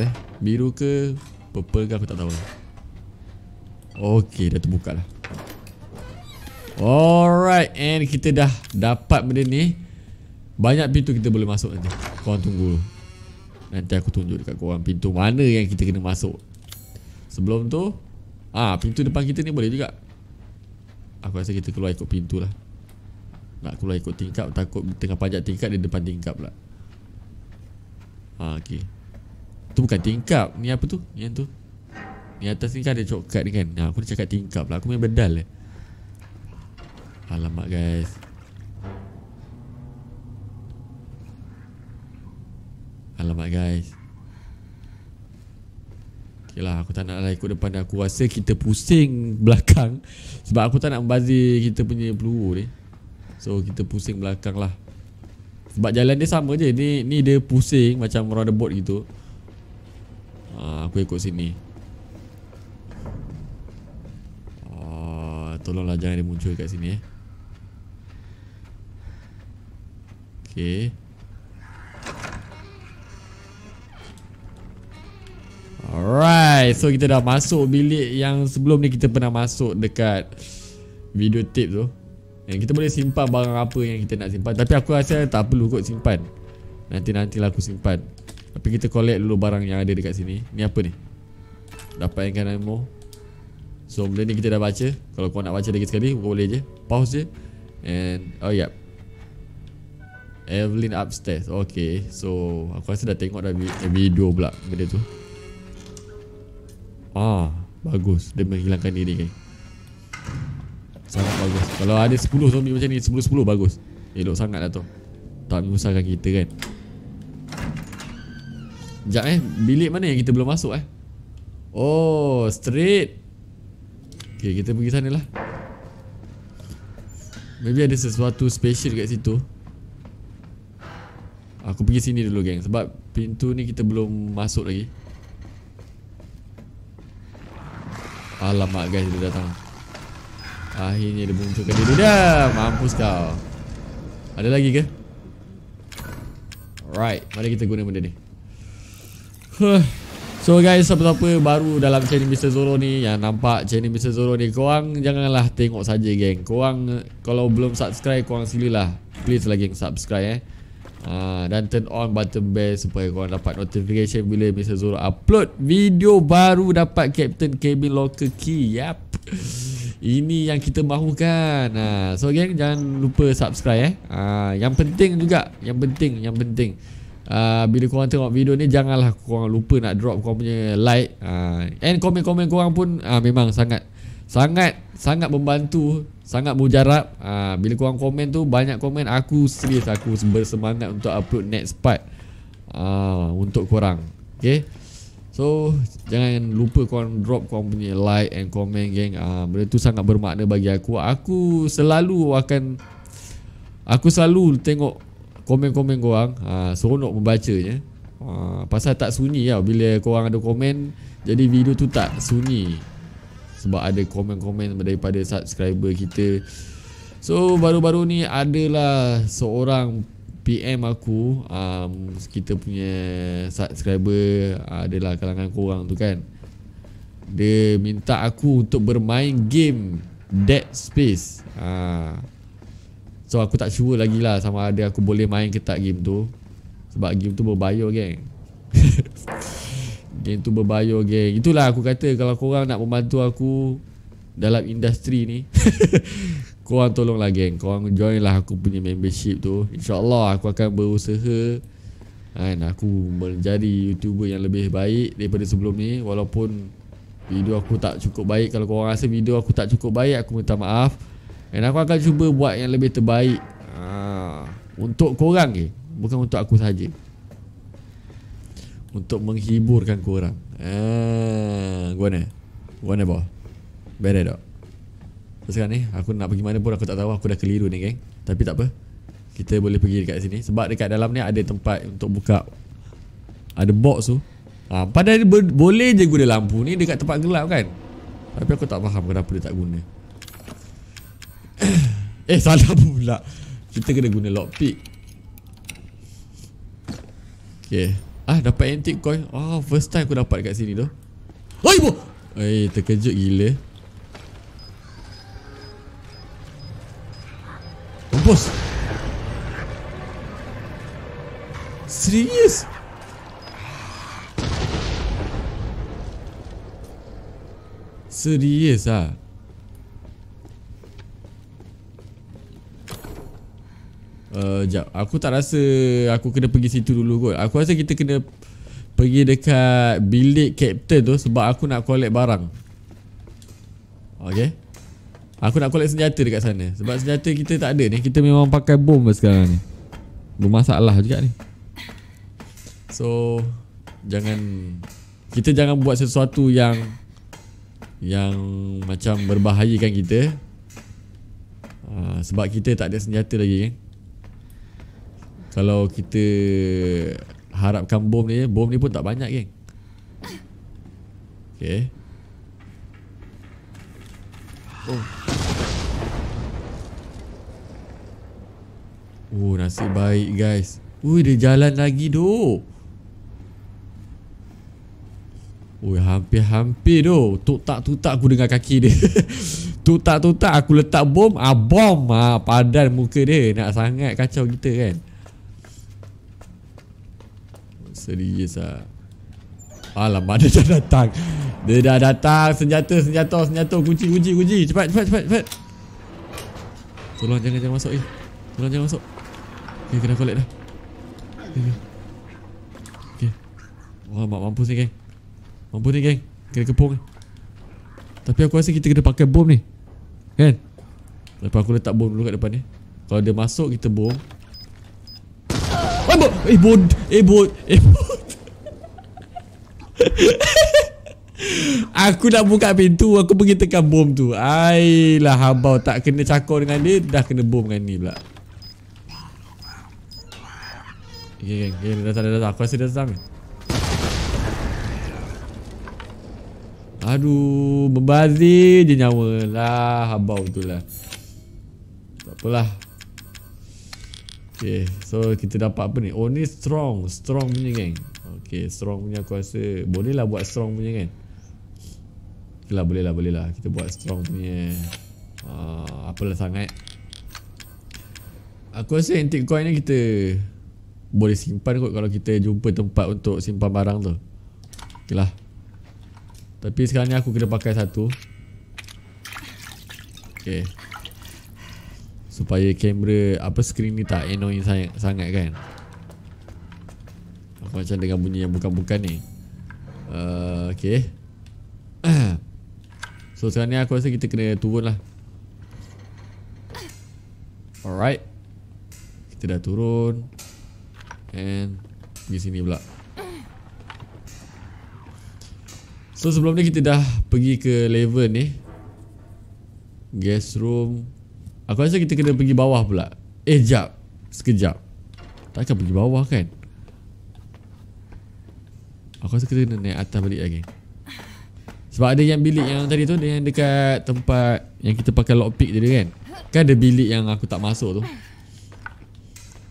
eh Biru ke Purple ke aku tak tahu Okay dah terbuka lah Alright And kita dah dapat benda ni Banyak pintu kita boleh masuk nanti Korang tunggu Nanti aku tunjuk dekat korang Pintu mana yang kita kena masuk Sebelum tu ah Pintu depan kita ni boleh juga Aku rasa kita keluar ikut pintu lah Nak keluar ikut tingkap Takut tengah panjat tingkap Dia depan tingkap pula Ah, okay tu bukan tingkap Ni apa tu Yang tu Ni atas ni kan ada shortcut ni kan nah, ha, Aku dah cakap tingkap lah Aku main bedal eh. Alamak guys Alamak guys Okay lah aku tak nak lah ikut depan Aku rasa kita pusing belakang Sebab aku tak nak membazir kita punya peluru ni So kita pusing belakang lah Sebab jalan dia sama je Ni, ni dia pusing macam roundabout gitu aku ah, ikut sini. Ah, tolonglah jangan dia muncul kat sini eh. Okey. Alright, so kita dah masuk bilik yang sebelum ni kita pernah masuk dekat video tape tu. Dan eh, kita boleh simpan barang apa yang kita nak simpan, tapi aku rasa tak perlu kot simpan. Nanti nanti lah aku simpan. Tapi kita collect dulu barang yang ada dekat sini Ni apa ni? Dapat yang ammo So benda ni kita dah baca Kalau kau nak baca lagi sekali boleh je Pause je And Oh yeah, Evelyn upstairs Okay So Aku rasa dah tengok dah video pula Benda tu Ah Bagus Dia menghilangkan diri kan Sangat bagus Kalau ada 10 zombie macam ni 10-10 bagus Elok sangat lah tu Tak menyusahkan kita kan Sekejap eh Bilik mana yang kita belum masuk eh Oh Straight Okay kita pergi sana lah Maybe ada sesuatu special kat situ Aku pergi sini dulu Gang. Sebab pintu ni kita belum masuk lagi Alamak guys dia datang Akhirnya dia munculkan diri dia Mampus kau Ada lagi ke? Alright Mari kita guna benda ni So guys, apa-apa baru dalam channel Mr. Zoro ni Yang nampak channel Mr. Zoro ni Korang janganlah tengok saja geng Korang kalau belum subscribe, korang sililah, Please lagi subscribe eh uh, Dan turn on button bell Supaya korang dapat notification bila Mr. Zoro upload Video baru dapat Captain Cabin Locker Key Yap Ini yang kita mahukan uh, So geng, jangan lupa subscribe eh uh, Yang penting juga Yang penting, yang penting Ah, bila korang tengok video ni janganlah korang lupa nak drop korang punya like uh, and komen-komen korang pun uh, memang sangat sangat sangat membantu sangat mujarab uh, bila korang komen tu banyak komen aku serius aku bersemangat untuk upload next part uh, untuk korang Okay, So jangan lupa kau drop kau punya like and komen geng. Ah uh, benda tu sangat bermakna bagi aku. Aku selalu akan aku selalu tengok komen-komen korang ha, Seronok membacanya ha, Pasal tak sunyi tau Bila korang ada komen Jadi video tu tak sunyi Sebab ada komen-komen daripada subscriber kita So baru-baru ni adalah seorang PM aku um, Kita punya subscriber adalah kalangan korang tu kan Dia minta aku untuk bermain game Dead Space Haa uh. So aku tak sure lagi lah sama ada aku boleh main ke tak game tu Sebab game tu berbayo geng Game tu berbayo geng Itulah aku kata kalau korang nak membantu aku Dalam industri ni Korang tolonglah geng Korang join lah aku punya membership tu InsyaAllah aku akan berusaha Kan aku menjadi youtuber yang lebih baik daripada sebelum ni Walaupun video aku tak cukup baik Kalau korang rasa video aku tak cukup baik aku minta maaf And aku akan cuba buat yang lebih terbaik ah. Untuk korang ke Bukan untuk aku saja. Untuk menghiburkan korang Ah, gua ni. Gua ni boh. Beda dok. kan ni aku nak pergi mana pun aku tak tahu aku dah keliru ni geng. Tapi tak apa. Kita boleh pergi dekat sini sebab dekat dalam ni ada tempat untuk buka ada box tu. Ah, padahal boleh je guna lampu ni dekat tempat gelap kan. Tapi aku tak faham kenapa dia tak guna. Eh salah pula Kita kena guna lockpick Okay Ah dapat antique coin Oh ah, first time aku dapat kat sini tu Oi bo Oi terkejut gila Bos Serius Serius ah Eh, jap. Aku tak rasa aku kena pergi situ dulu kot. Aku rasa kita kena pergi dekat bilik kapten tu sebab aku nak collect barang. Okey. Aku nak collect senjata dekat sana sebab senjata kita tak ada ni. Kita memang pakai bom lah sekarang ni. Bermasalah juga ni. So jangan kita jangan buat sesuatu yang yang macam berbahayakan kita. Uh, sebab kita tak ada senjata lagi kan. Eh? Kalau kita harapkan bom ni, bom ni pun tak banyak geng. Okay. Oh. Oh nasib baik guys. Ui dia jalan lagi doh. Ui hampir-hampir doh. Tutak-tutak aku dengan kaki dia. Tutak-tutak aku letak bom, ah bom ah padan muka dia nak sangat kacau kita kan. Serius lah Alam mana dah datang Dia dah datang Senjata senjata senjata Kunci kunci kunci Cepat cepat cepat cepat Tolong jangan jangan masuk eh Tolong jangan masuk Okay kena collect dah Okay wah, Alamak mampus ni geng Mampus ni geng Kena kepung Tapi aku rasa kita kena pakai bom ni Kan Lepas aku letak bom dulu kat depan ni Kalau dia masuk kita bom Eh bod Eh bod Eh bod Aku nak buka pintu Aku pergi tekan bom tu Ailah habau Tak kena cakap dengan dia Dah kena bom dengan ni pula Okay, okay, okay dah datang, dah Aku rasa dia Aduh Membazir je nyawa Lah habau tu lah Tak apalah Okay, so kita dapat apa ni? Oh ni strong, strong punya gang. Okay, strong punya aku rasa boleh lah buat strong punya kan. Okay lah, boleh lah, boleh lah. Kita buat strong punya. Uh, apalah sangat. Aku rasa antique coin ni kita boleh simpan kot kalau kita jumpa tempat untuk simpan barang tu. Okay lah. Tapi sekarang ni aku kena pakai satu. Okay. Supaya kamera apa screen ni tak annoying sangat, sangat kan. Apa macam dengan bunyi yang bukan-bukan ni. Uh, eh, okay. so sekarang ni aku rasa kita kena turun lah. Alright. Kita dah turun. And di sini pula. So sebelum ni kita dah pergi ke level ni. Guest room Aku rasa kita kena pergi bawah pula Eh sekejap. Sekejap Takkan pergi bawah kan Aku rasa kita kena naik atas balik lagi Sebab ada yang bilik yang tadi tu ada Yang dekat tempat Yang kita pakai lockpick tadi kan Kan ada bilik yang aku tak masuk tu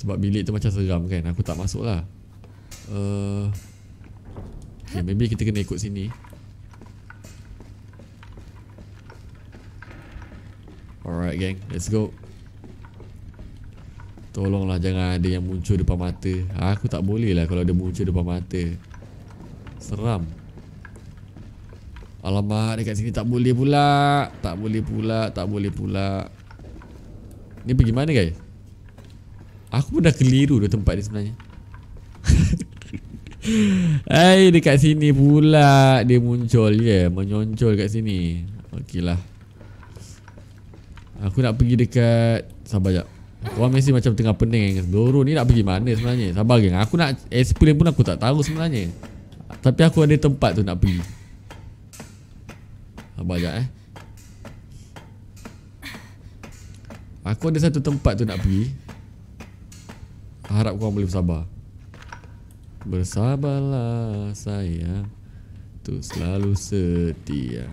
Sebab bilik tu macam seram kan Aku tak masuk lah uh, Okay maybe kita kena ikut sini Alright gang, let's go. Tolonglah jangan ada yang muncul depan mata. Aku tak boleh lah kalau ada muncul depan mata. Seram. Alamak, dekat sini tak boleh pula. Tak boleh pula, tak boleh pula. Ni pergi mana guys? Aku pun dah keliru dah tempat ni sebenarnya. Hei, dekat sini pula dia muncul je. Yeah. Menyoncol kat sini. Okeylah. Aku nak pergi dekat Sabar jap Kau mesti macam tengah pening eh. Doro ni nak pergi mana sebenarnya Sabar geng Aku nak explain pun aku tak tahu sebenarnya Tapi aku ada tempat tu nak pergi Sabar jap eh Aku ada satu tempat tu nak pergi Harap kau boleh bersabar Bersabarlah sayang Tu selalu setia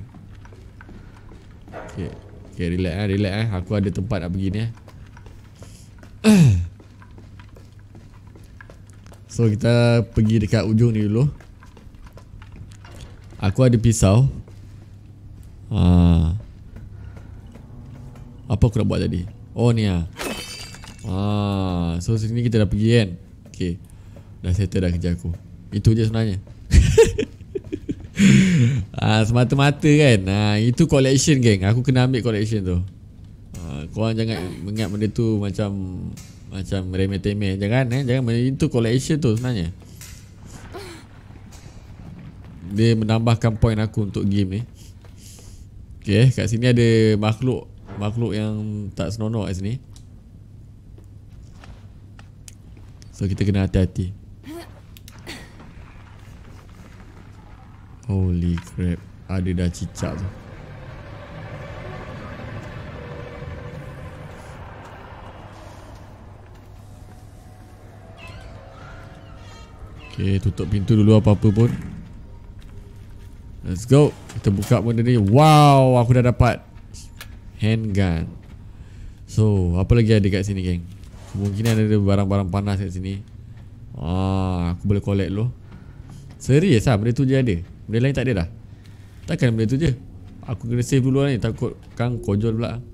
Okay Okay, relax lah, relax lah. Aku ada tempat nak pergi ni lah. So, kita pergi dekat ujung ni dulu. Aku ada pisau. Ha. Apa aku nak buat tadi? Oh, ni lah. Ha. So, sini kita dah pergi kan? Okay. Dah settle dah kerja aku. Itu je sebenarnya. Ah, semata-mata kan ha, Itu collection geng Aku kena ambil collection tu ha, Korang jangan ingat benda tu macam Macam remeh-temeh Jangan eh Jangan benda itu collection tu sebenarnya Dia menambahkan poin aku untuk game ni eh. Okay eh. kat sini ada makhluk Makhluk yang tak senonoh kat sini So kita kena hati-hati Holy crap ada dah cicak tu Okay, tutup pintu dulu apa-apa pun Let's go Kita buka benda ni Wow aku dah dapat Handgun So apa lagi ada kat sini geng Mungkin ada barang-barang panas kat sini Ah, Aku boleh collect dulu Serius lah benda tu je ada Benda lain tak ada dah Takkan benda tu je Aku kena save dulu lah ni Takut kang kau jual pula